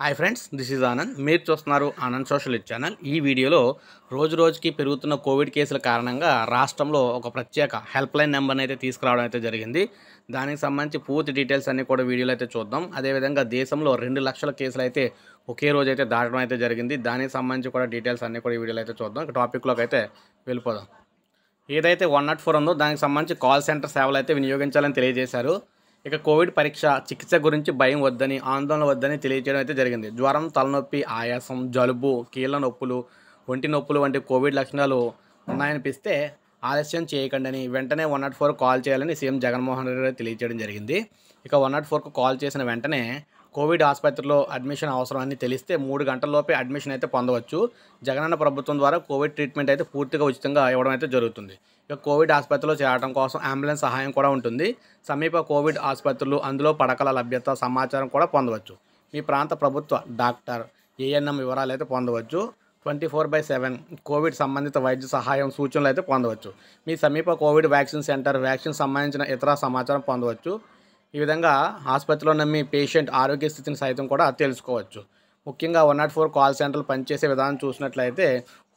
hi friends this is Anand మీరు చూస్తున్నారు Anand social channel ఈ వీడియోలో రోజు రోజుకి పెరుగుతున్న కోవిడ్ కేసుల కారణంగా రాష్ట్రంలో ఒక ప్రత్యేక హెల్ప్ లైన్ నెంబర్ని అయితే తీసుకురావడం అయితే జరిగింది దానికి సంబంధించి పూర్తి డీటెయిల్స్ అన్నీ కూడా వీడియోలో అయితే చూద్దాం అదేవిధంగా దేశంలో రెండు లక్షల కేసులు అయితే ఒకే రోజు అయితే దాటడం అయితే జరిగింది దానికి సంబంధించి కూడా డీటెయిల్స్ అన్నీ కూడా వీడియోలో అయితే చూద్దాం టాపిక్లోకి అయితే వెళ్ళిపోదాం ఏదైతే వన్ నాట్ ఫోర్ ఉందో దానికి సంబంధించి కాల్ సెంటర్ సేవలు అయితే వినియోగించాలని తెలియజేశారు ఇక కోవిడ్ పరీక్ష చికిత్స గురించి భయం వద్దని ఆందోళన వద్దని తెలియజేయడం అయితే జరిగింది జ్వరం తలనొప్పి ఆయాసం జలుబు కీళ్ళ నొప్పులు ఒంటి నొప్పులు వంటి కోవిడ్ లక్షణాలు ఉన్నాయనిపిస్తే ఆలస్యం చేయకండి వెంటనే వన్ నాట్ ఫోర్ కాల్ చేయాలని సీఎం జగన్మోహన్ రెడ్డి తెలియజేయడం జరిగింది ఇక వన్ నాట్ ఫోర్కు కాల్ చేసిన వెంటనే కోవిడ్ ఆసుపత్రిలో అడ్మిషన్ అవసరం అని తెలిస్తే మూడు గంటల్లోపే అడ్మిషన్ అయితే పొందవచ్చు జగనన్న ప్రభుత్వం ద్వారా కోవిడ్ ట్రీట్మెంట్ అయితే పూర్తిగా ఉచితంగా ఇవ్వడం అయితే జరుగుతుంది ఇక కోవిడ్ ఆసుపత్రిలో చేరడం కోసం అంబులెన్స్ సహాయం కూడా ఉంటుంది సమీప కోవిడ్ ఆసుపత్రులు అందులో పడకల లభ్యత సమాచారం కూడా పొందవచ్చు మీ ప్రాంత ప్రభుత్వ డాక్టర్ ఏఎన్ఎం వివరాలు అయితే పొందవచ్చు twenty four by seven Covid సంబంధిత వైద్య సహాయం సూచనలు అయితే పొందవచ్చు మీ సమీప కోవిడ్ వ్యాక్సిన్ సెంటర్ వ్యాక్సిన్ సంబంధించిన ఇతర సమాచారం పొందవచ్చు ఈ విధంగా ఆసుపత్రిలో నమ్మి పేషెంట్ ఆరోగ్య స్థితిని సైతం కూడా తెలుసుకోవచ్చు ముఖ్యంగా వన్ నాట్ ఫోర్ కాల్ సెంటర్లు పనిచేసే విధానం చూసినట్లయితే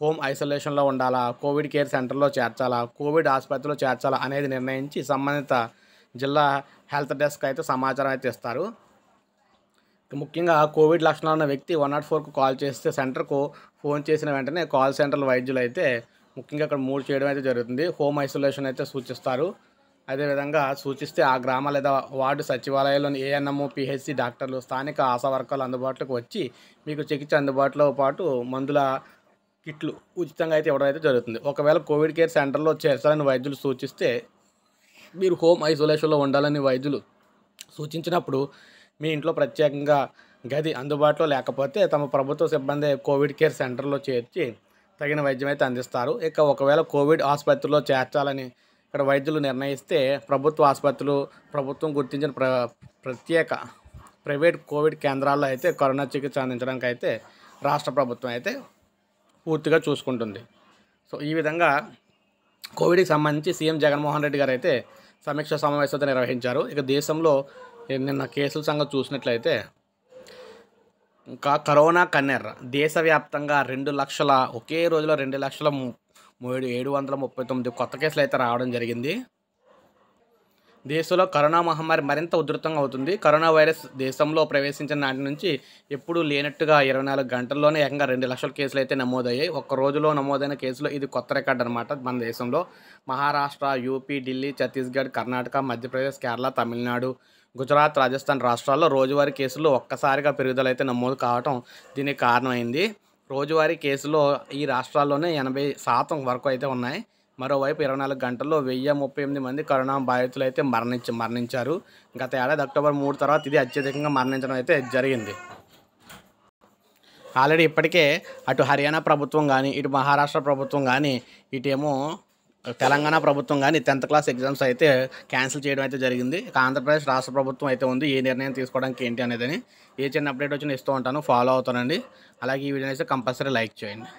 హోమ్ ఐసోలేషన్లో ఉండాలా కోవిడ్ కేర్ సెంటర్లో చేర్చాలా కోవిడ్ ఆసుపత్రిలో చేర్చాలా అనేది నిర్ణయించి సంబంధిత జిల్లా హెల్త్ డెస్క్ అయితే సమాచారం అయితే ఇస్తారు ముఖ్యంగా కోవిడ్ లక్షణాలు ఉన్న వ్యక్తి వన్ నాట్ ఫోర్కు కాల్ చేస్తే సెంటర్కు ఫోన్ చేసిన వెంటనే కాల్ సెంటర్ వైద్యులు అయితే ముఖ్యంగా అక్కడ మూడు చేయడం అయితే జరుగుతుంది హోమ్ ఐసోలేషన్ అయితే సూచిస్తారు అదేవిధంగా సూచిస్తే ఆ గ్రామ లేదా వార్డు సచివాలయంలోని ఏఎన్ఎం పిహెచ్సి డాక్టర్లు స్థానిక ఆశా వర్గాలు అందుబాటులోకి వచ్చి మీకు చికిత్స అందుబాటులో పాటు మందుల కిట్లు ఉచితంగా అయితే ఇవ్వడం అయితే జరుగుతుంది ఒకవేళ కోవిడ్ కేర్ సెంటర్లో చేర్చాలని వైద్యులు సూచిస్తే మీరు హోమ్ ఐసోలేషన్లో ఉండాలని వైద్యులు సూచించినప్పుడు మీ ఇంట్లో ప్రత్యేకంగా గది అందుబాటులో లేకపోతే తమ ప్రభుత్వ సిబ్బంది కోవిడ్ కేర్ సెంటర్లో చేర్చి తగిన వైద్యం అయితే అందిస్తారు ఇక ఒకవేళ కోవిడ్ ఆసుపత్రిలో చేర్చాలని ఇక్కడ వైద్యులు నిర్ణయిస్తే ప్రభుత్వ ఆసుపత్రులు ప్రభుత్వం గుర్తించిన ప్ర ప్రత్యేక ప్రైవేట్ కోవిడ్ కేంద్రాల్లో అయితే కరోనా చికిత్స అందించడానికి అయితే రాష్ట్ర ప్రభుత్వం అయితే పూర్తిగా చూసుకుంటుంది సో ఈ విధంగా కోవిడ్కి సంబంధించి సీఎం జగన్మోహన్ రెడ్డి గారు అయితే సమీక్ష సమావేశం నిర్వహించారు ఇక దేశంలో నిన్న కేసుల సంగతి చూసినట్లయితే ఇంకా కరోనా కన్నెర్ర దేశవ్యాప్తంగా రెండు లక్షల ఒకే రోజులో రెండు లక్షల మూడు ఏడు వందల ముప్పై తొమ్మిది కొత్త కేసులు అయితే రావడం జరిగింది దేశంలో కరోనా మహమ్మారి మరింత ఉధృతంగా అవుతుంది కరోనా వైరస్ దేశంలో ప్రవేశించిన నాటి నుంచి ఎప్పుడూ లేనట్టుగా ఇరవై నాలుగు గంటల్లోనే ఏకంగా రెండు లక్షల కేసులు అయితే నమోదయ్యాయి ఒక్క రోజులో నమోదైన కేసులో ఇది కొత్త రికార్డ్ అనమాట మన దేశంలో మహారాష్ట్ర యూపీ ఢిల్లీ ఛత్తీస్గఢ్ కర్ణాటక మధ్యప్రదేశ్ కేరళ తమిళనాడు గుజరాత్ రాజస్థాన్ రాష్ట్రాల్లో రోజువారీ కేసులు ఒక్కసారిగా పెరుగుదల అయితే నమోదు కావడం దీనికి కారణమైంది రోజువారీ కేసులో ఈ రాష్ట్రాల్లోనే ఎనభై శాతం వరకు అయితే ఉన్నాయి మరోవైపు ఇరవై నాలుగు గంటల్లో వెయ్యి ముప్పై ఎనిమిది మంది కరోనా బాధితులు అయితే మరణించి మరణించారు గత ఏడాది అక్టోబర్ మూడు తర్వాత ఇది అత్యధికంగా మరణించడం అయితే జరిగింది ఆల్రెడీ ఇప్పటికే అటు హర్యానా ప్రభుత్వం కానీ ఇటు మహారాష్ట్ర ప్రభుత్వం కానీ ఇటేమో తెలంగాణ ప్రభుత్వం కానీ టెన్త్ క్లాస్ ఎగ్జామ్స్ అయితే క్యాన్సిల్ చేయడం అయితే జరిగింది ఆంధ్రప్రదేశ్ రాష్ట్ర ప్రభుత్వం అయితే ఉంది ఏ నిర్ణయం తీసుకోవడానికి ఏంటి అనేదని ఏ చిన్న అప్డేట్ వచ్చినా ఇస్తూ ఉంటాను ఫాలో అవుతానండి అలాగే ఈ వీడియోని అయితే కంపల్సరీ లైక్ చేయండి